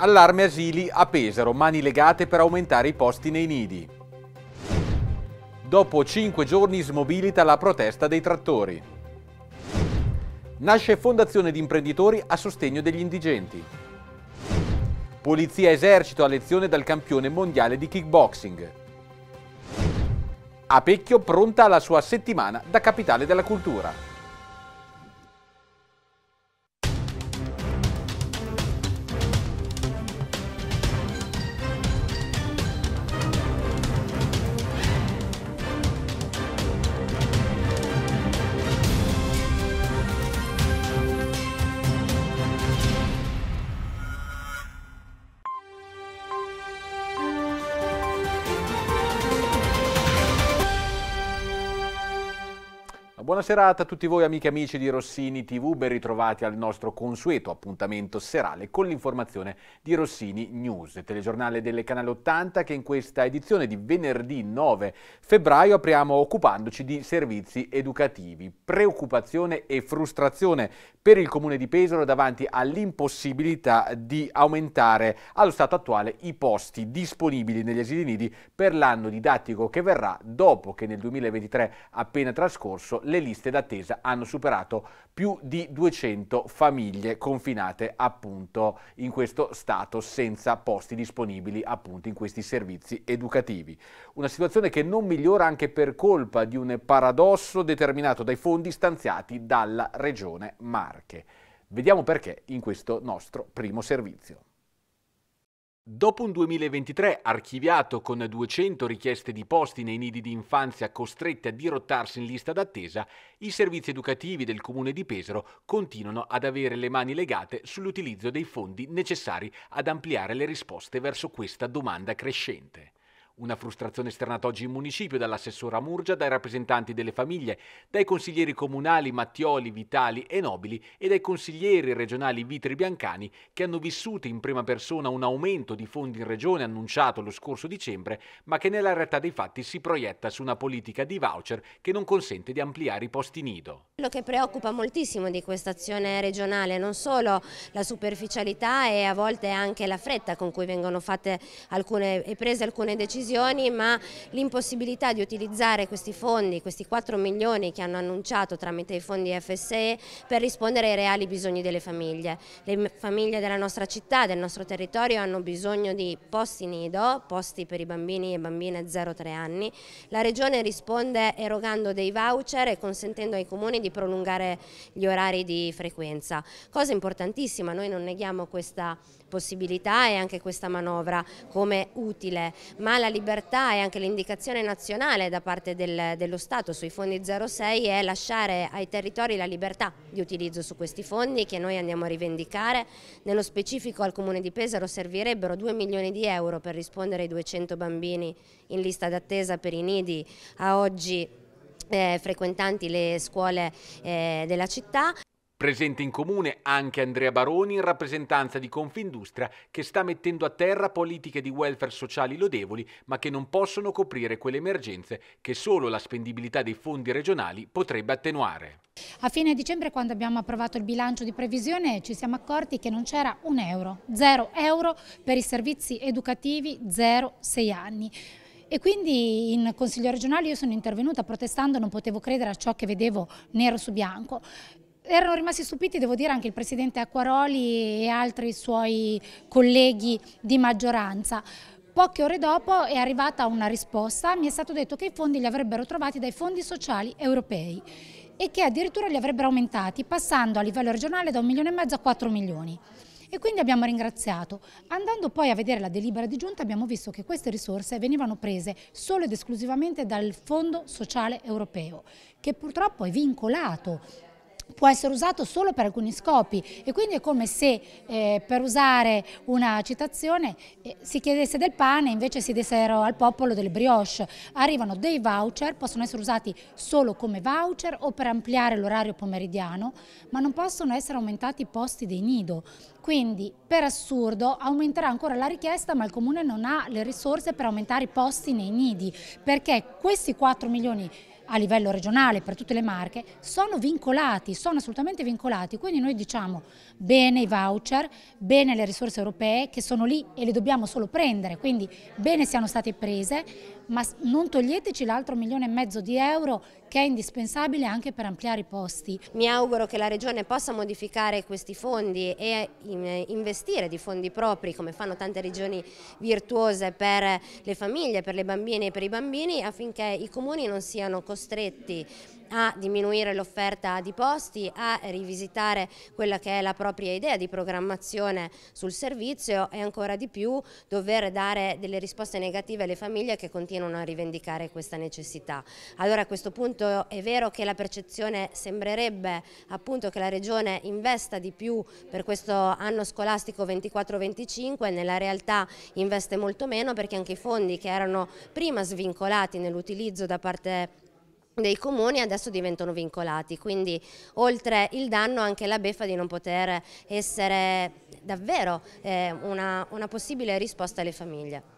Allarme asili a Pesaro, mani legate per aumentare i posti nei nidi. Dopo cinque giorni smobilita la protesta dei trattori. Nasce fondazione di imprenditori a sostegno degli indigenti. Polizia esercito a lezione dal campione mondiale di kickboxing. A Pecchio pronta la sua settimana da capitale della cultura. Buona serata a tutti voi amiche e amici di Rossini TV, ben ritrovati al nostro consueto appuntamento serale con l'informazione di Rossini News, telegiornale del canale 80 che in questa edizione di venerdì 9 febbraio apriamo occupandoci di servizi educativi. Preoccupazione e frustrazione per il comune di Pesaro davanti all'impossibilità di aumentare allo stato attuale i posti disponibili negli asili nidi per l'anno didattico che verrà dopo che nel 2023 appena trascorso le le liste d'attesa hanno superato più di 200 famiglie confinate appunto in questo stato senza posti disponibili appunto in questi servizi educativi. Una situazione che non migliora anche per colpa di un paradosso determinato dai fondi stanziati dalla Regione Marche. Vediamo perché in questo nostro primo servizio. Dopo un 2023 archiviato con 200 richieste di posti nei nidi di infanzia costrette a dirottarsi in lista d'attesa, i servizi educativi del Comune di Pesaro continuano ad avere le mani legate sull'utilizzo dei fondi necessari ad ampliare le risposte verso questa domanda crescente. Una frustrazione esternata oggi in municipio dall'assessora Murgia, dai rappresentanti delle famiglie, dai consiglieri comunali Mattioli, Vitali e Nobili e dai consiglieri regionali Vitri Biancani che hanno vissuto in prima persona un aumento di fondi in regione annunciato lo scorso dicembre, ma che nella realtà dei fatti si proietta su una politica di voucher che non consente di ampliare i posti nido. Quello che preoccupa moltissimo di questa azione regionale non solo la superficialità e a volte anche la fretta con cui vengono fatte alcune e prese alcune decisioni decisioni, ma l'impossibilità di utilizzare questi fondi, questi 4 milioni che hanno annunciato tramite i fondi FSE per rispondere ai reali bisogni delle famiglie. Le famiglie della nostra città, del nostro territorio hanno bisogno di posti nido, posti per i bambini e bambine 0-3 anni. La Regione risponde erogando dei voucher e consentendo ai comuni di prolungare gli orari di frequenza. Cosa importantissima, noi non neghiamo questa possibilità e anche questa manovra come utile, ma la libertà e anche l'indicazione nazionale da parte del, dello Stato sui fondi 06 è lasciare ai territori la libertà di utilizzo su questi fondi che noi andiamo a rivendicare. Nello specifico al Comune di Pesaro servirebbero 2 milioni di euro per rispondere ai 200 bambini in lista d'attesa per i nidi a oggi eh, frequentanti le scuole eh, della città. Presente in comune anche Andrea Baroni in rappresentanza di Confindustria che sta mettendo a terra politiche di welfare sociali lodevoli ma che non possono coprire quelle emergenze che solo la spendibilità dei fondi regionali potrebbe attenuare. A fine dicembre quando abbiamo approvato il bilancio di previsione ci siamo accorti che non c'era un euro, zero euro per i servizi educativi zero sei anni. E quindi in Consiglio regionale io sono intervenuta protestando, non potevo credere a ciò che vedevo nero su bianco. Erano rimasti stupiti, devo dire, anche il presidente Acquaroli e altri suoi colleghi di maggioranza. Poche ore dopo è arrivata una risposta, mi è stato detto che i fondi li avrebbero trovati dai fondi sociali europei e che addirittura li avrebbero aumentati, passando a livello regionale da un milione e mezzo a 4 milioni e quindi abbiamo ringraziato. Andando poi a vedere la delibera di giunta abbiamo visto che queste risorse venivano prese solo ed esclusivamente dal Fondo Sociale Europeo, che purtroppo è vincolato può essere usato solo per alcuni scopi e quindi è come se eh, per usare una citazione eh, si chiedesse del pane e invece si dessero al popolo delle brioche. Arrivano dei voucher, possono essere usati solo come voucher o per ampliare l'orario pomeridiano, ma non possono essere aumentati i posti dei nido quindi per assurdo aumenterà ancora la richiesta ma il Comune non ha le risorse per aumentare i posti nei nidi perché questi 4 milioni a livello regionale per tutte le marche sono vincolati, sono assolutamente vincolati, quindi noi diciamo bene i voucher, bene le risorse europee che sono lì e le dobbiamo solo prendere, quindi bene siano state prese, ma non toglieteci l'altro milione e mezzo di euro che è indispensabile anche per ampliare i posti. Mi auguro che la Regione possa modificare questi fondi e investire di fondi propri, come fanno tante regioni virtuose per le famiglie, per le bambine e per i bambini, affinché i comuni non siano costretti a diminuire l'offerta di posti, a rivisitare quella che è la propria idea di programmazione sul servizio e ancora di più dover dare delle risposte negative alle famiglie che continuano a rivendicare questa necessità. Allora a questo punto è vero che la percezione sembrerebbe appunto che la Regione investa di più per questo anno scolastico 24-25, nella realtà investe molto meno perché anche i fondi che erano prima svincolati nell'utilizzo da parte dei comuni adesso diventano vincolati, quindi oltre il danno anche la beffa di non poter essere davvero eh, una, una possibile risposta alle famiglie.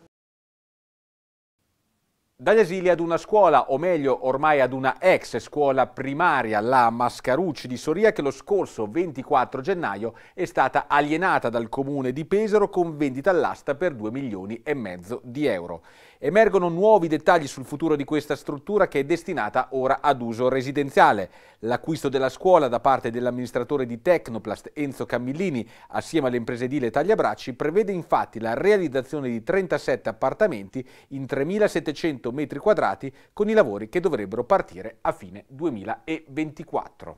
Dagli asili ad una scuola, o meglio ormai ad una ex scuola primaria, la Mascarucci di Soria, che lo scorso 24 gennaio è stata alienata dal comune di Pesaro con vendita all'asta per 2 milioni e mezzo di euro. Emergono nuovi dettagli sul futuro di questa struttura che è destinata ora ad uso residenziale. L'acquisto della scuola da parte dell'amministratore di Tecnoplast Enzo Camillini assieme alle imprese edile Tagliabracci prevede infatti la realizzazione di 37 appartamenti in 3.700 metri quadrati con i lavori che dovrebbero partire a fine 2024.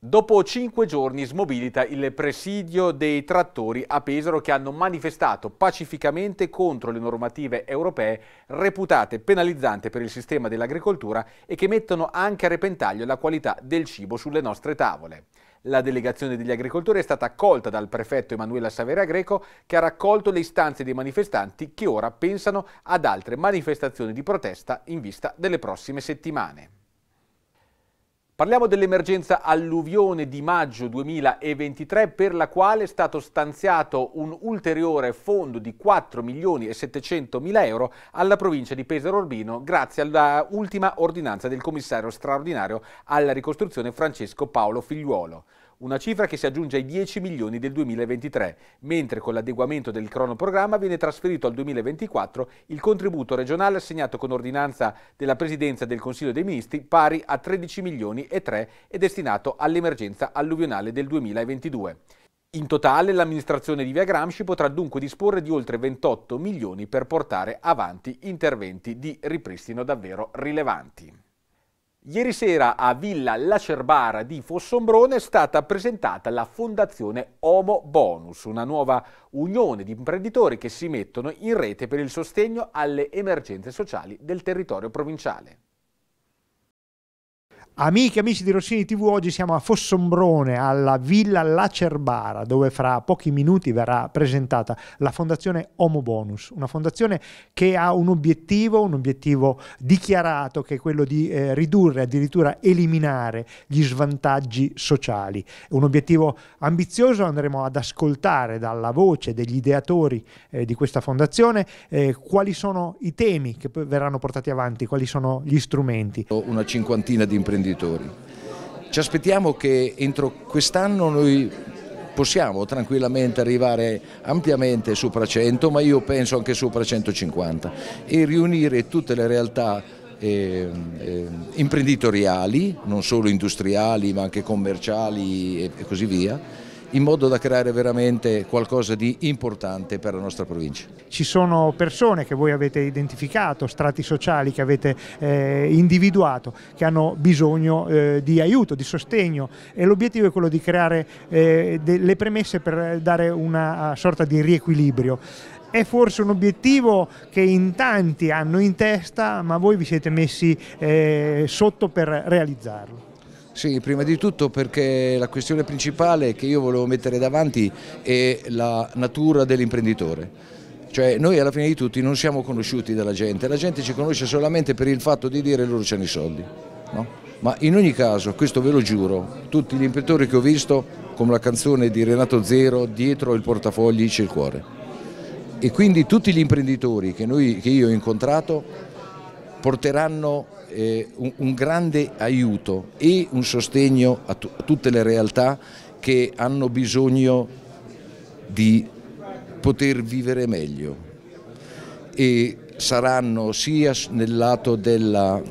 Dopo cinque giorni smobilita il presidio dei trattori a Pesaro che hanno manifestato pacificamente contro le normative europee reputate penalizzanti per il sistema dell'agricoltura e che mettono anche a repentaglio la qualità del cibo sulle nostre tavole. La delegazione degli agricoltori è stata accolta dal prefetto Emanuela Savera Greco che ha raccolto le istanze dei manifestanti che ora pensano ad altre manifestazioni di protesta in vista delle prossime settimane. Parliamo dell'emergenza alluvione di maggio 2023 per la quale è stato stanziato un ulteriore fondo di 4 milioni e 700 mila euro alla provincia di Pesaro Orbino grazie all'ultima ordinanza del commissario straordinario alla ricostruzione Francesco Paolo Figliuolo una cifra che si aggiunge ai 10 milioni del 2023, mentre con l'adeguamento del cronoprogramma viene trasferito al 2024 il contributo regionale assegnato con ordinanza della Presidenza del Consiglio dei Ministri pari a 13 milioni e 3 e destinato all'emergenza alluvionale del 2022. In totale l'amministrazione di Via Gramsci potrà dunque disporre di oltre 28 milioni per portare avanti interventi di ripristino davvero rilevanti. Ieri sera a Villa Lacerbara di Fossombrone è stata presentata la Fondazione Homo Bonus, una nuova unione di imprenditori che si mettono in rete per il sostegno alle emergenze sociali del territorio provinciale. Amiche amici di Rossini TV, oggi siamo a Fossombrone, alla Villa Lacerbara, dove fra pochi minuti verrà presentata la fondazione Homo Bonus, una fondazione che ha un obiettivo, un obiettivo dichiarato che è quello di eh, ridurre, addirittura eliminare gli svantaggi sociali. Un obiettivo ambizioso, andremo ad ascoltare dalla voce degli ideatori eh, di questa fondazione eh, quali sono i temi che verranno portati avanti, quali sono gli strumenti. Una cinquantina di imprenditori imprenditori. Ci aspettiamo che entro quest'anno noi possiamo tranquillamente arrivare ampiamente sopra 100, ma io penso anche sopra 150 e riunire tutte le realtà eh, eh, imprenditoriali, non solo industriali ma anche commerciali e così via, in modo da creare veramente qualcosa di importante per la nostra provincia. Ci sono persone che voi avete identificato, strati sociali che avete eh, individuato, che hanno bisogno eh, di aiuto, di sostegno e l'obiettivo è quello di creare eh, le premesse per dare una eh, sorta di riequilibrio è forse un obiettivo che in tanti hanno in testa, ma voi vi siete messi eh, sotto per realizzarlo. Sì, prima di tutto perché la questione principale che io volevo mettere davanti è la natura dell'imprenditore. Cioè noi alla fine di tutti non siamo conosciuti dalla gente, la gente ci conosce solamente per il fatto di dire loro c'hanno i soldi. No? Ma in ogni caso, questo ve lo giuro, tutti gli imprenditori che ho visto, come la canzone di Renato Zero, dietro il portafogli c'è il cuore. E quindi tutti gli imprenditori che, noi, che io ho incontrato porteranno eh, un, un, grande aiuto e un sostegno a, a tutte le realtà che hanno bisogno di poter vivere meglio e saranno sia nel lato della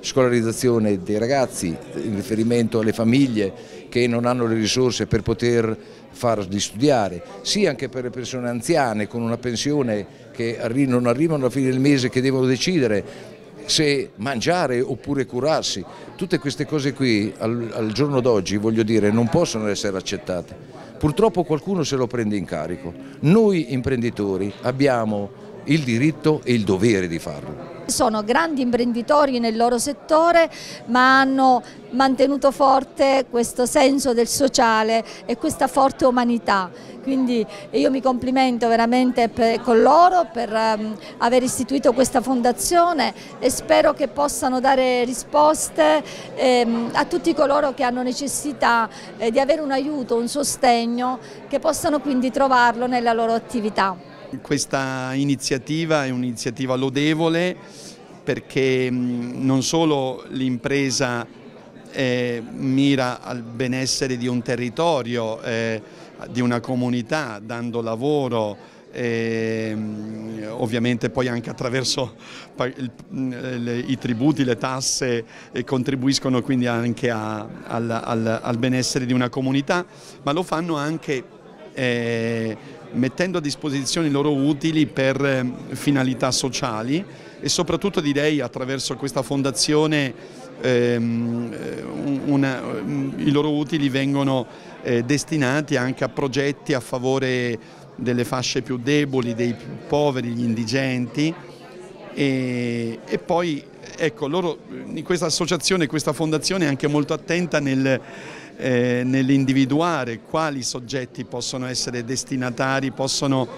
scolarizzazione dei ragazzi in riferimento alle famiglie che non hanno le risorse per poter farli studiare, sia anche per le persone anziane con una pensione che non arrivano alla fine del mese che devono decidere se mangiare oppure curarsi, tutte queste cose qui al, al giorno d'oggi voglio dire non possono essere accettate. Purtroppo qualcuno se lo prende in carico. Noi imprenditori abbiamo il diritto e il dovere di farlo. Sono grandi imprenditori nel loro settore ma hanno mantenuto forte questo senso del sociale e questa forte umanità. Quindi io mi complimento veramente per, con loro per um, aver istituito questa fondazione e spero che possano dare risposte ehm, a tutti coloro che hanno necessità eh, di avere un aiuto, un sostegno, che possano quindi trovarlo nella loro attività. Questa iniziativa è un'iniziativa lodevole perché non solo l'impresa eh, mira al benessere di un territorio, eh, di una comunità, dando lavoro, e, ehm, ovviamente poi anche attraverso i tributi, le tasse contribuiscono quindi anche al benessere di una comunità, ma lo fanno anche eh, mettendo a disposizione i loro utili per eh, finalità sociali e soprattutto direi attraverso questa fondazione ehm, eh, una, mm, i loro utili vengono eh, destinati anche a progetti a favore delle fasce più deboli, dei più poveri, gli indigenti e, e poi ecco, loro, questa associazione, questa fondazione è anche molto attenta nel eh, nell'individuare quali soggetti possono essere destinatari, possono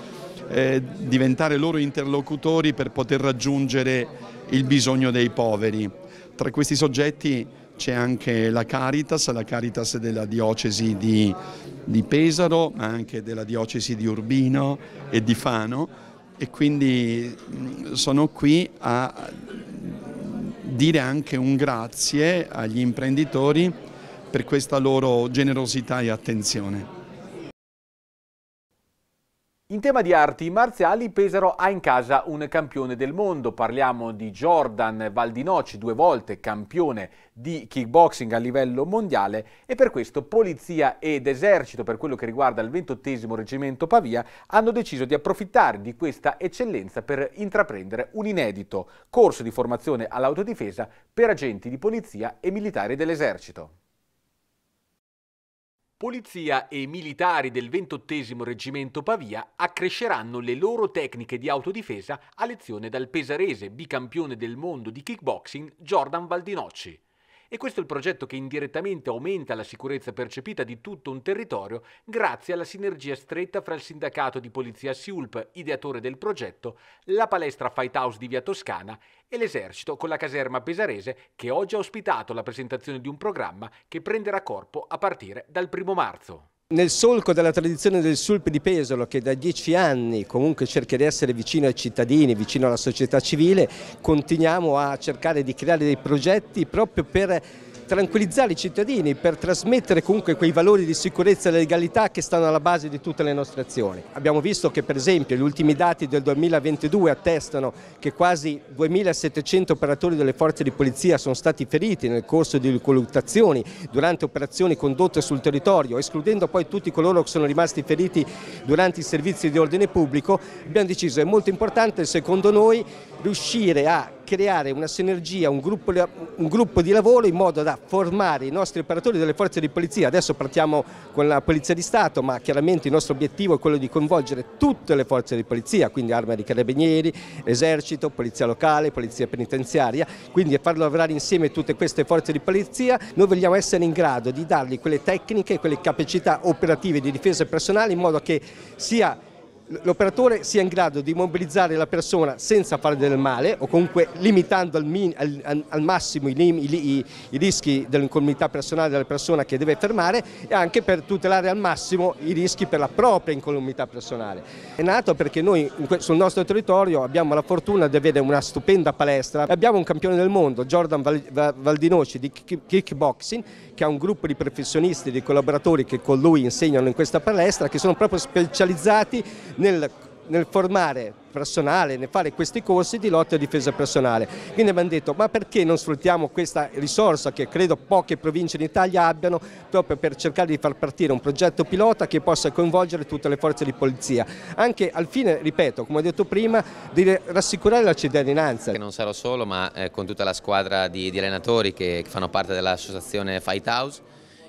eh, diventare loro interlocutori per poter raggiungere il bisogno dei poveri. Tra questi soggetti c'è anche la Caritas, la Caritas della diocesi di, di Pesaro, ma anche della diocesi di Urbino e di Fano e quindi sono qui a dire anche un grazie agli imprenditori per questa loro generosità e attenzione. In tema di arti marziali, Pesaro ha in casa un campione del mondo. Parliamo di Jordan Valdinoci, due volte campione di kickboxing a livello mondiale e per questo polizia ed esercito, per quello che riguarda il 28 Reggimento Pavia, hanno deciso di approfittare di questa eccellenza per intraprendere un inedito corso di formazione all'autodifesa per agenti di polizia e militari dell'esercito. Polizia e militari del 28 Reggimento Pavia accresceranno le loro tecniche di autodifesa a lezione dal pesarese bicampione del mondo di kickboxing Jordan Valdinocci. E questo è il progetto che indirettamente aumenta la sicurezza percepita di tutto un territorio grazie alla sinergia stretta fra il sindacato di polizia Siulp, ideatore del progetto, la palestra Fight House di Via Toscana e l'esercito con la caserma pesarese che oggi ha ospitato la presentazione di un programma che prenderà corpo a partire dal primo marzo nel solco della tradizione del Sulp di Pesolo che da dieci anni comunque cerca di essere vicino ai cittadini, vicino alla società civile, continuiamo a cercare di creare dei progetti proprio per tranquillizzare i cittadini, per trasmettere comunque quei valori di sicurezza e legalità che stanno alla base di tutte le nostre azioni. Abbiamo visto che per esempio gli ultimi dati del 2022 attestano che quasi 2.700 operatori delle forze di polizia sono stati feriti nel corso di colluttazioni durante operazioni condotte sul territorio, escludendo poi tutti coloro che sono rimasti feriti durante i servizi di ordine pubblico, abbiamo deciso che è molto importante secondo noi riuscire a creare una sinergia, un gruppo, un gruppo, di lavoro in modo da formare i nostri operatori delle forze di polizia. Adesso partiamo con la Polizia di Stato, ma chiaramente il nostro obiettivo è quello di coinvolgere tutte le forze di polizia, quindi Arma di Carabinieri, Esercito, Polizia Locale, Polizia Penitenziaria, quindi far lavorare insieme tutte queste forze di polizia. Noi vogliamo essere in grado di dargli quelle tecniche, quelle capacità operative di difesa personale in modo che sia l'operatore sia in grado di mobilizzare la persona senza fare del male o comunque limitando al, min, al, al massimo i, i, i, i rischi dell'incolumità personale della persona che deve fermare e anche per tutelare al massimo i rischi per la propria incolumità personale. È nato perché noi sul nostro territorio abbiamo la fortuna di avere una stupenda palestra, abbiamo un campione del mondo, Jordan Valdinoci di kickboxing, che ha un gruppo di professionisti, di collaboratori che con lui insegnano in questa palestra, che sono proprio specializzati nel, nel formare personale, nel fare questi corsi di lotta e difesa personale. Quindi abbiamo detto ma perché non sfruttiamo questa risorsa che credo poche province in Italia abbiano proprio per cercare di far partire un progetto pilota che possa coinvolgere tutte le forze di polizia, anche al fine, ripeto, come ho detto prima, di rassicurare la cittadinanza. non sarò solo ma eh, con tutta la squadra di, di allenatori che fanno parte dell'associazione Fight House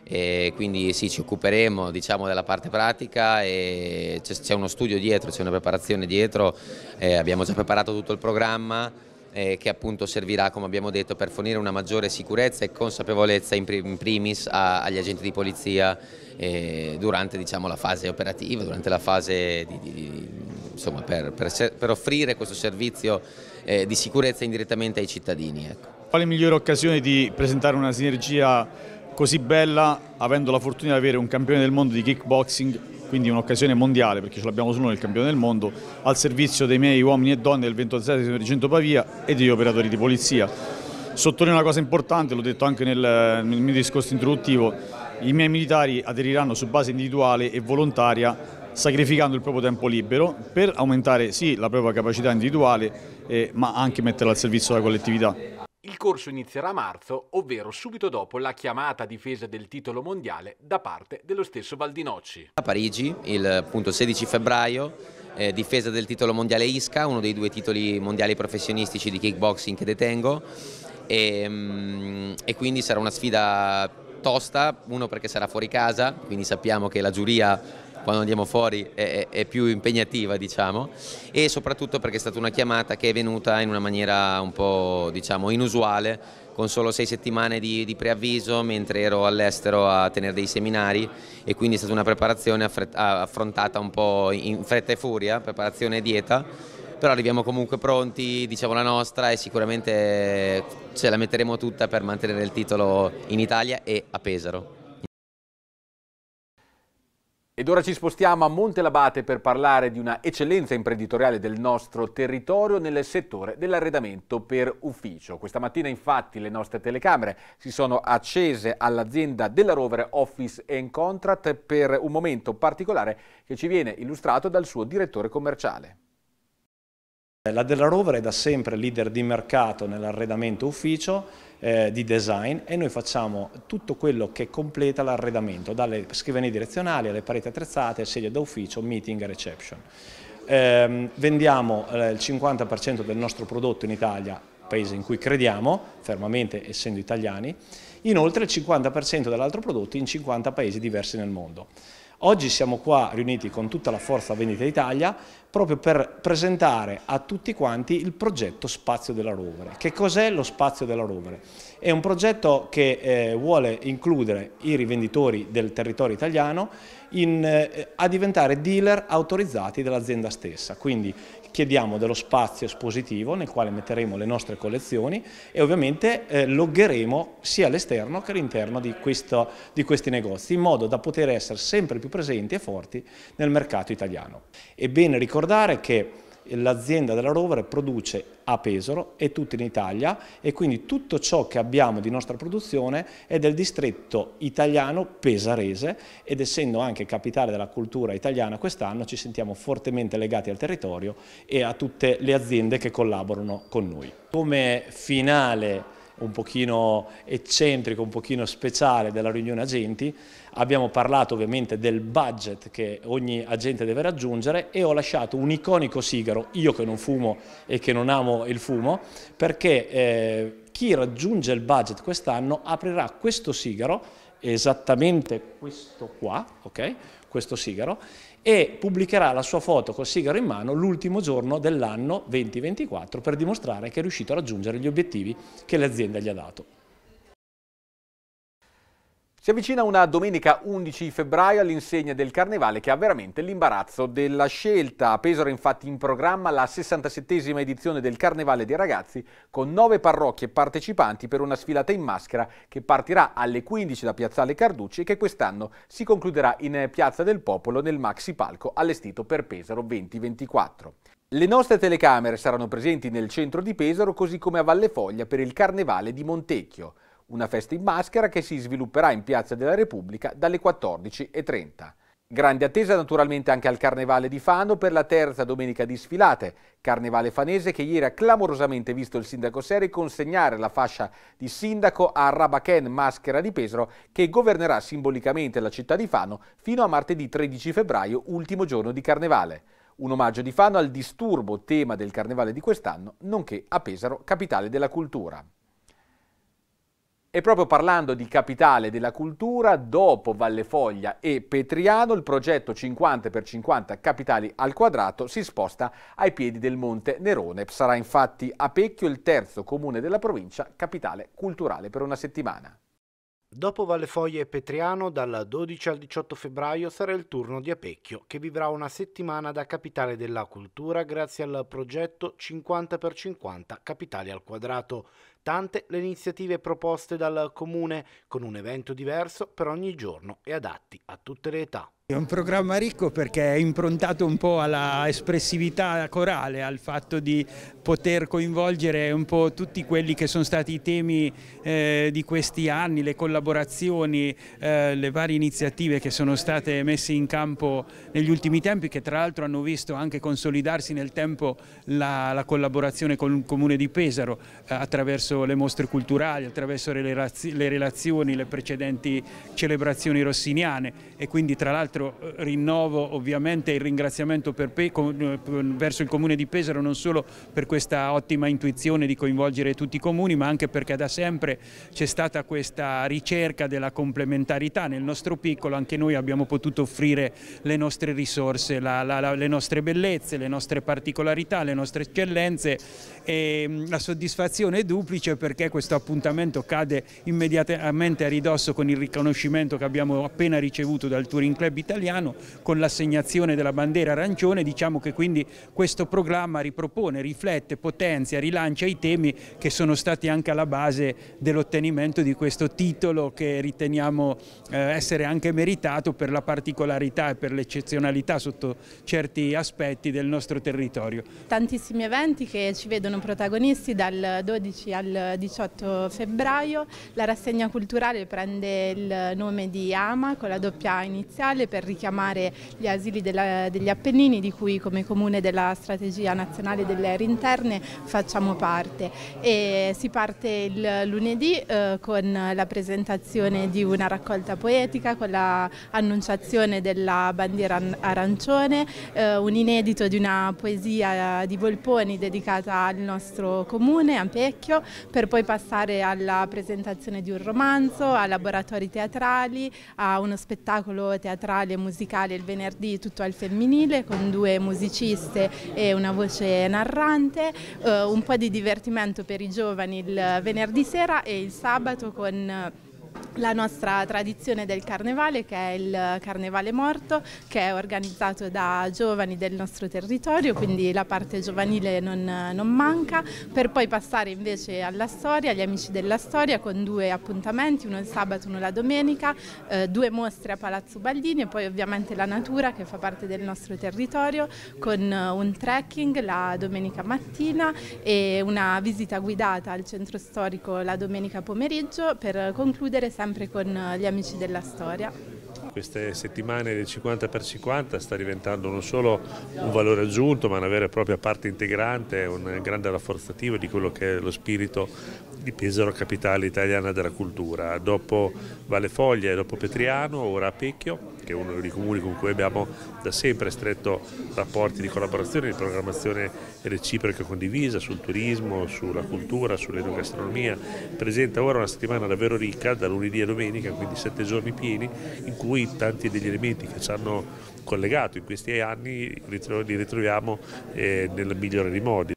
e quindi sì, ci occuperemo diciamo, della parte pratica e c'è uno studio dietro, c'è una preparazione dietro, eh, abbiamo già preparato tutto il programma eh, che appunto servirà, come abbiamo detto, per fornire una maggiore sicurezza e consapevolezza in, primis agli agenti di polizia eh, durante diciamo, la fase operativa, durante la fase di, di, insomma, per, per, per, offrire questo servizio eh, di sicurezza indirettamente ai cittadini. Ecco. Quale migliore occasione di presentare una sinergia così bella avendo la fortuna di avere un campione del mondo di kickboxing, quindi un'occasione mondiale perché ce l'abbiamo solo nel campione del mondo, al servizio dei miei uomini e donne del 28 Reggimento Pavia e degli operatori di polizia. Sottolineo una cosa importante, l'ho detto anche nel, nel mio discorso introduttivo, i miei militari aderiranno su base individuale e volontaria sacrificando il proprio tempo libero per aumentare sì la propria capacità individuale eh, ma anche metterla al servizio della collettività. Il corso inizierà a marzo, ovvero subito dopo la chiamata a difesa del titolo mondiale da parte dello stesso Valdinocci. A Parigi, il appunto, 16 febbraio, eh, difesa del titolo mondiale ISCA, uno dei due titoli mondiali professionistici di kickboxing che detengo, e, mm, e quindi sarà una sfida tosta, uno perché sarà fuori casa, quindi sappiamo che la giuria quando andiamo fuori è, è, più impegnativa diciamo e soprattutto perché è stata una chiamata che è venuta in una maniera un po' diciamo inusuale con solo sei settimane di, di preavviso mentre ero all'estero a tenere dei seminari e quindi è stata una preparazione affrontata un po' in fretta e furia, preparazione e dieta però arriviamo comunque pronti, diciamo la nostra e sicuramente ce la metteremo tutta per mantenere il titolo in Italia e a Pesaro. Ed ora ci spostiamo a Montelabate per parlare di una eccellenza imprenditoriale del nostro territorio nel settore dell'arredamento per ufficio. Questa mattina infatti le nostre telecamere si sono accese all'azienda della Rovere Office and Contract per un momento particolare che ci viene illustrato dal suo direttore commerciale. La della Rovere è da sempre leader di mercato nell'arredamento ufficio eh, di design e noi facciamo tutto quello che completa l'arredamento, dalle scrivanie direzionali alle pareti attrezzate, sedie da ufficio, meeting e reception. Eh, vendiamo eh, il 50% del nostro prodotto in Italia, paese in cui crediamo, fermamente essendo italiani, inoltre il 50% dell'altro prodotto in 50 paesi diversi nel mondo. Oggi siamo qua riuniti con tutta la forza vendita Italia proprio per presentare a tutti quanti il progetto Spazio della Rovere. Che cos'è lo Spazio della Rovere? È un progetto che eh, vuole includere i rivenditori del territorio italiano in, eh, a diventare dealer autorizzati dell'azienda stessa, quindi chiediamo dello spazio espositivo nel quale metteremo le nostre collezioni e ovviamente eh, logheremo sia all'esterno che all'interno di, di, questi negozi in modo da poter essere sempre più presenti e forti nel mercato italiano. È bene ricordare che l'azienda della Rover produce a Pesaro e tutto in Italia e quindi tutto ciò che abbiamo di nostra produzione è del distretto italiano pesarese ed essendo anche capitale della cultura italiana quest'anno ci sentiamo fortemente legati al territorio e a tutte le aziende che collaborano con noi. Come finale un pochino eccentrico, un pochino speciale della riunione agenti, abbiamo parlato ovviamente del budget che ogni agente deve raggiungere e ho lasciato un iconico sigaro, io che non fumo e che non amo il fumo, perché eh, chi raggiunge il budget quest'anno aprirà questo sigaro, esattamente questo qua, ok? questo sigaro, e pubblicherà la sua foto col sigaro in mano l'ultimo giorno dell'anno 2024 per dimostrare che è riuscito a raggiungere gli obiettivi che l'azienda gli ha dato. Si avvicina una domenica 11 febbraio all'insegna del Carnevale che ha veramente l'imbarazzo della scelta. A Pesaro infatti in programma la 67esima edizione del Carnevale dei ragazzi con nove parrocchie partecipanti per una sfilata in maschera che partirà alle 15 da Piazzale Carducci e che quest'anno si concluderà in Piazza del Popolo nel Maxi Palco allestito per Pesaro 2024. Le nostre telecamere saranno presenti nel centro di Pesaro così come a Valle Foglia per il Carnevale di Montecchio una festa in maschera che si svilupperà in Piazza della Repubblica dalle 14.30. Grande attesa naturalmente anche al Carnevale di Fano per la terza domenica di sfilate, Carnevale fanese che ieri ha clamorosamente visto il sindaco Seri consegnare la fascia di sindaco a Rabaken Maschera di Pesaro che governerà simbolicamente la città di Fano fino a martedì 13 febbraio, ultimo giorno di Carnevale. Un omaggio di Fano al disturbo, tema del Carnevale di quest'anno, nonché a Pesaro, capitale della cultura. E proprio parlando di capitale della cultura, dopo Valle Foglia e Petriano, il progetto 50x50 Capitali al quadrato si sposta ai piedi del Monte Nerone. Sarà infatti a Pecchio il terzo comune della provincia capitale culturale per una settimana. Dopo Valle Foglia e Petriano, dal 12 al 18 febbraio sarà il turno di Apecchio, che vivrà una settimana da capitale della cultura grazie al progetto 50x50 Capitali al quadrato, Tante le iniziative proposte dal comune, con un evento diverso per ogni giorno e adatti a tutte le età. È un programma ricco perché è improntato un po' alla espressività corale, al fatto di poter coinvolgere un po' tutti quelli che sono stati i temi eh, di questi anni, le collaborazioni, eh, le varie iniziative che sono state messe in campo negli ultimi tempi che tra l'altro hanno visto anche consolidarsi nel tempo la, la collaborazione con il Comune di Pesaro eh, attraverso le mostre culturali, attraverso le, le relazioni, le precedenti celebrazioni rossiniane e quindi tra l'altro Pesaro eh, rinnovo ovviamente il ringraziamento eh, verso il Comune di Pesaro non solo per questa ottima intuizione di coinvolgere tutti i comuni ma anche perché da sempre c'è stata questa ricerca della complementarità nel nostro piccolo, anche noi abbiamo potuto offrire le nostre risorse, la, la, la, le nostre bellezze, le nostre particolarità, le nostre eccellenze e mm, la soddisfazione è duplice perché questo appuntamento cade immediatamente a ridosso con il riconoscimento che abbiamo appena ricevuto dal Touring Club italiano con l'assegnazione della bandiera arancione, diciamo che quindi questo programma ripropone, riflette, potenzia, rilancia i temi che sono stati anche alla base dell'ottenimento di questo titolo che riteniamo eh, essere anche meritato per la particolarità e per l'eccezionalità sotto certi aspetti del nostro territorio. Tantissimi eventi che ci vedono protagonisti dal 12 al 18 febbraio, la rassegna culturale prende il nome di AMA con la doppia iniziale per richiamare gli asili della, degli Appennini di cui come comune della strategia nazionale delle aree interne facciamo parte. E si parte il lunedì eh, con la presentazione di una raccolta poetica con l'annunciazione della bandiera arancione, eh, un inedito di una poesia di Volponi dedicata al nostro comune, a Pecchio, per poi passare alla presentazione di un romanzo, a laboratori teatrali, a uno spettacolo teatrale teatrali e musicali il venerdì tutto al femminile con due musiciste e una voce narrante, eh, un po' di divertimento per i giovani il venerdì sera e il sabato con la nostra tradizione del carnevale che è il carnevale morto che è organizzato da giovani del nostro territorio quindi la parte giovanile non, non, manca per poi passare invece alla storia, agli amici della storia con due appuntamenti, uno il sabato e uno la domenica, eh, due mostre a Palazzo Baldini e poi ovviamente la natura che fa parte del nostro territorio con eh, un trekking la domenica mattina e una visita guidata al centro storico la domenica pomeriggio per concludere vivere sempre con eh, gli amici della storia. Queste settimane del 50x50 sta diventando non solo un valore aggiunto ma una vera e propria parte integrante, un grande rafforzativo di quello che è lo spirito di Pesaro Capitale Italiana della Cultura. Dopo Valle Foglia e dopo Petriano, ora Pecchio, che è uno dei comuni con cui abbiamo da sempre stretto rapporti di collaborazione, di programmazione reciproca condivisa sul turismo, sulla cultura, sull'enogastronomia, presenta ora una settimana davvero ricca, da lunedì a domenica, quindi sette giorni pieni, in cui tanti degli elementi che ci hanno collegato in questi anni li ritroviamo eh, nel migliore dei modi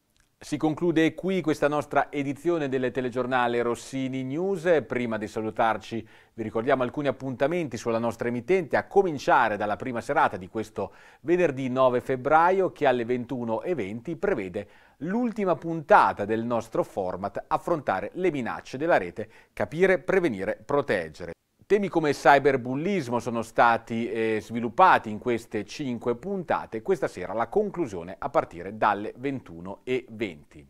si conclude qui questa nostra edizione del telegiornale Rossini News. Prima di salutarci vi ricordiamo alcuni appuntamenti sulla nostra emittente, a cominciare dalla prima serata di questo venerdì 9 febbraio che alle 21.20 prevede l'ultima puntata del nostro format affrontare le minacce della rete, capire, prevenire, proteggere. Temi come cyberbullismo sono stati eh, sviluppati in queste 5 puntate, questa sera la conclusione a partire dalle 21.20.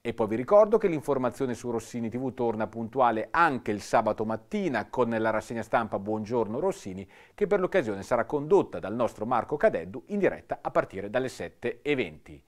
E poi vi ricordo che l'informazione su Rossini TV torna puntuale anche il sabato mattina con la rassegna stampa Buongiorno Rossini che per l'occasione sarà condotta dal nostro Marco Cadeddu in diretta a partire dalle 7.20.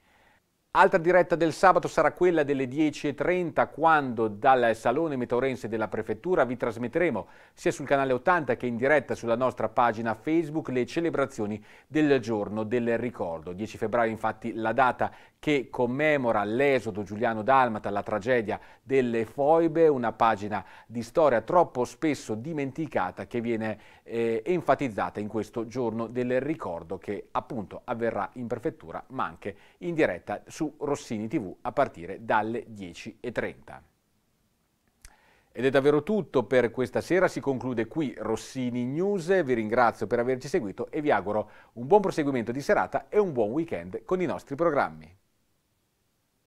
Altra diretta del sabato sarà quella delle 10.30 quando dal Salone Metorense della Prefettura vi trasmetteremo sia sul canale 80 che in diretta sulla nostra pagina Facebook le celebrazioni del giorno del ricordo. 10 febbraio infatti la data che commemora l'esodo Giuliano Dalmata, la tragedia delle foibe, una pagina di storia troppo spesso dimenticata che viene eh, enfatizzata in questo giorno del ricordo che appunto avverrà in prefettura ma anche in diretta su Rossini TV a partire dalle 10.30. Ed è davvero tutto per questa sera, si conclude qui Rossini News, vi ringrazio per averci seguito e vi auguro un buon proseguimento di serata e un buon weekend con i nostri programmi.